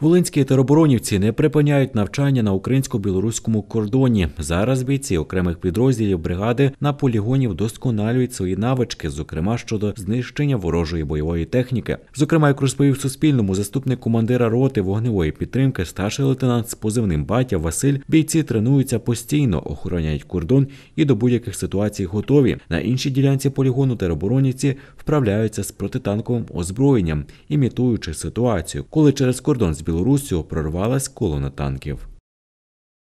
Волинські тероборонівці не припиняють навчання на українсько-білоруському кордоні. Зараз бійці окремих підрозділів бригади на полігоні вдосконалюють свої навички, зокрема щодо знищення ворожої бойової техніки. Зокрема, як розповів Суспільному заступник командира роти вогневої підтримки, старший лейтенант з позивним батя Василь. Бійці тренуються постійно, охороняють кордон і до будь-яких ситуацій готові. На іншій ділянці полігону тероборонівці вправляються з протитанковим озброєнням, імітуючи ситуацію, коли через кордон з Білоруссю прорвалась колона танків.